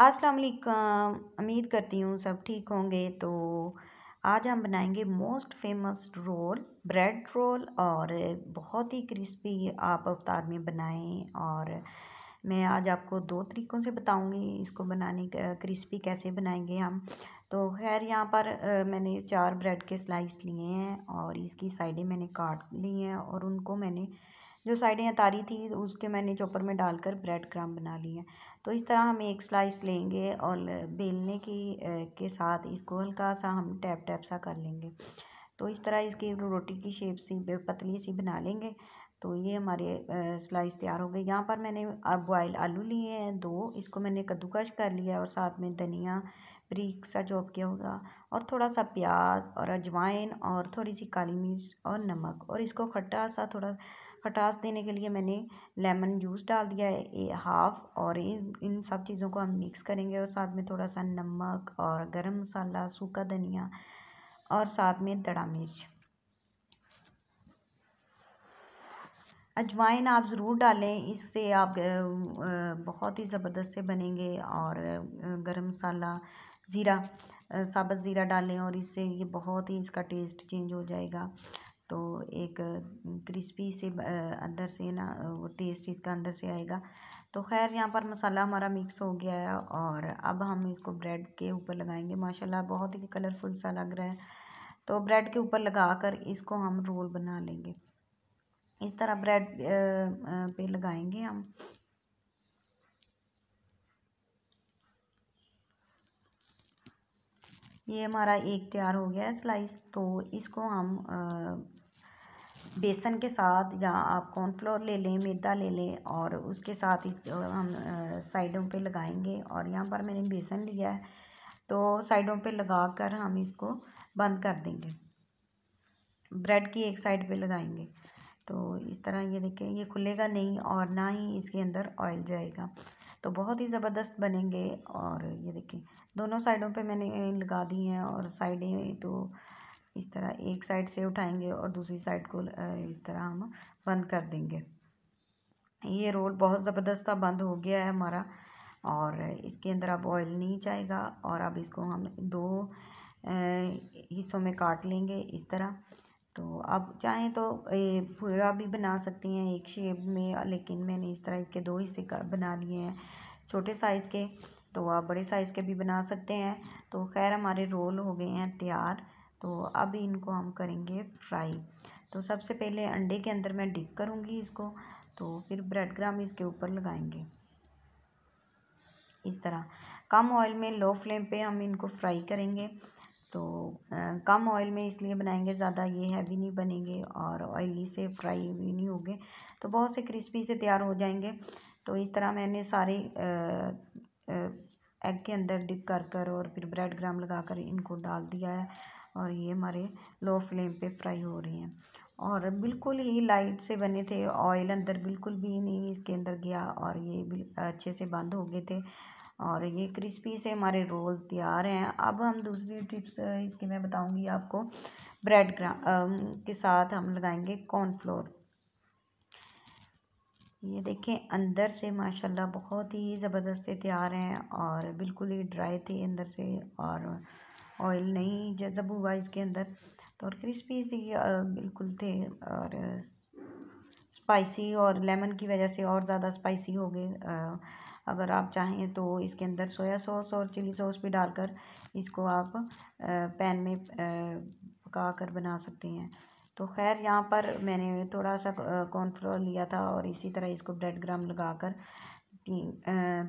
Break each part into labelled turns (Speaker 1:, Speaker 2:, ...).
Speaker 1: अस्सलाम वालेकुम उम्मीद करती हूँ सब ठीक होंगे तो आज हम बनाएंगे most famous roll bread roll और बहुत ही क्रिस्पी आप अवतार में बनाएं और मैं आज आपको दो तरीक़ों से बताऊंगी इसको बनाने क्रिस्पी कैसे बनाएंगे हम तो खैर यहाँ पर मैंने चार ब्रेड के स्लाइस लिए हैं और इसकी साइडें मैंने काट ली हैं और उनको मैंने जो साइडें तारी थी तो उसके मैंने चॉपर में डालकर ब्रेड क्रम बना ली है तो इस तरह हम एक स्लाइस लेंगे और बेलने की के साथ इसको हल्का सा हम टैप टैप सा कर लेंगे तो इस तरह इसकी रोटी की शेप सी पतली सी बना लेंगे तो ये हमारे स्लाइस तैयार हो गए यहाँ पर मैंने बॉयल आलू लिए हैं दो इसको मैंने कद्दूकश कर लिया और साथ में धनिया ब्रीक सा चॉप किया होगा और थोड़ा सा प्याज और अजवाइन और थोड़ी सी काली मिर्च और नमक और इसको खट्टा सा थोड़ा खटास देने के लिए मैंने लेमन जूस डाल दिया है ए हाफ़ और इन इन सब चीज़ों को हम मिक्स करेंगे और साथ में थोड़ा सा नमक और गरम मसाला सूखा धनिया और साथ में दड़ा मिर्च अजवाइन आप ज़रूर डालें इससे आप बहुत ही ज़बरदस्त से बनेंगे और गरम मसाला ज़ीरा साबत ज़ीरा डालें और इससे ये बहुत ही इसका टेस्ट चेंज हो जाएगा तो एक क्रिस्पी से अंदर से ना वो टेस्ट इसका अंदर से आएगा तो खैर यहाँ पर मसाला हमारा मिक्स हो गया है और अब हम इसको ब्रेड के ऊपर लगाएंगे माशाल्लाह बहुत ही कलरफुल सा लग रहा है तो ब्रेड के ऊपर लगा कर इसको हम रोल बना लेंगे इस तरह ब्रेड पे लगाएंगे हम ये हमारा एक तैयार हो गया है स्लाइस तो इसको हम बेसन के साथ या आप कॉर्नफ्लोर ले लें मैदा ले लें और उसके साथ इस हम साइडों पे लगाएंगे और यहाँ पर मैंने बेसन लिया है तो साइडों पे लगा कर हम इसको बंद कर देंगे ब्रेड की एक साइड पे लगाएंगे तो इस तरह ये देखें ये खुलेगा नहीं और ना ही इसके अंदर ऑयल जाएगा तो बहुत ही ज़बरदस्त बनेंगे और ये देखें दोनों साइडों पे मैंने लगा दी हैं और साइडें तो इस तरह एक साइड से उठाएंगे और दूसरी साइड को इस तरह हम बंद कर देंगे ये रोल बहुत ज़बरदस्त सा बंद हो गया है हमारा और इसके अंदर अब ऑयल नहीं जाएगा और अब इसको हम दो हिस्सों में काट लेंगे इस तरह तो आप चाहें तो पूरा भी बना सकती हैं एक शेप में लेकिन मैंने इस तरह इसके दो हिस्से बना लिए हैं छोटे साइज़ के तो आप बड़े साइज़ के भी बना सकते हैं तो खैर हमारे रोल हो गए हैं तैयार तो अब इनको हम करेंगे फ्राई तो सबसे पहले अंडे के अंदर मैं डिप करूँगी इसको तो फिर ब्रेड ग्राम इसके ऊपर लगाएंगे इस तरह कम ऑयल में लो फ्लेम पे हम इनको फ्राई करेंगे तो आ, कम ऑयल में इसलिए बनाएंगे ज़्यादा ये हैवी नहीं बनेंगे और ऑयली से फ्राई भी नहीं होंगे तो बहुत से क्रिस्पी से तैयार हो जाएंगे तो इस तरह मैंने सारे एग के अंदर डिप कर कर और फिर ब्रेड ग्राम लगा कर इनको डाल दिया है और ये हमारे लो फ्लेम पे फ्राई हो रही हैं और बिल्कुल ही लाइट से बने थे ऑयल अंदर बिल्कुल भी नहीं इसके अंदर गया और ये अच्छे से बंद हो गए थे और ये क्रिस्पी से हमारे रोल तैयार हैं अब हम दूसरी टिप्स इसकी मैं बताऊंगी आपको ब्रेड ग्राम के साथ हम लगाएंगे कॉर्नफ्लोर ये देखें अंदर से माशाल्लाह बहुत ही ज़बरदस्त से तैयार हैं और बिल्कुल ही ड्राई थे अंदर से और ऑयल नहीं जज़ब हुआ इसके अंदर तो और क्रिस्पी सी बिल्कुल थे और स्पाइसी और लेमन की वजह से और ज़्यादा स्पाइसी हो गए अगर आप चाहें तो इसके अंदर सोया सॉस और चिली सॉस भी डालकर इसको आप पैन में पका कर बना सकते हैं तो खैर यहाँ पर मैंने थोड़ा सा कॉर्नफ्लोर लिया था और इसी तरह इसको ब्रेड ग्राम लगा कर तीन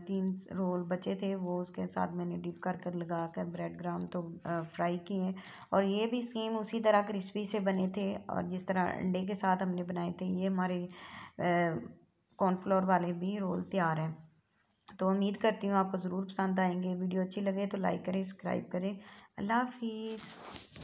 Speaker 1: तीन रोल बचे थे वो उसके साथ मैंने डिप कर कर लगा कर ब्रेड ग्राम तो फ्राई किए हैं और ये भी सेम उसी तरह क्रिस्पी से बने थे और जिस तरह अंडे के साथ हमने बनाए थे ये हमारे कॉर्नफ्लोर वाले भी रोल तैयार हैं तो उम्मीद करती हूँ आपको ज़रूर पसंद आएंगे वीडियो अच्छी लगे तो लाइक करें सब्सक्राइब करें अल्लाह हाफिज़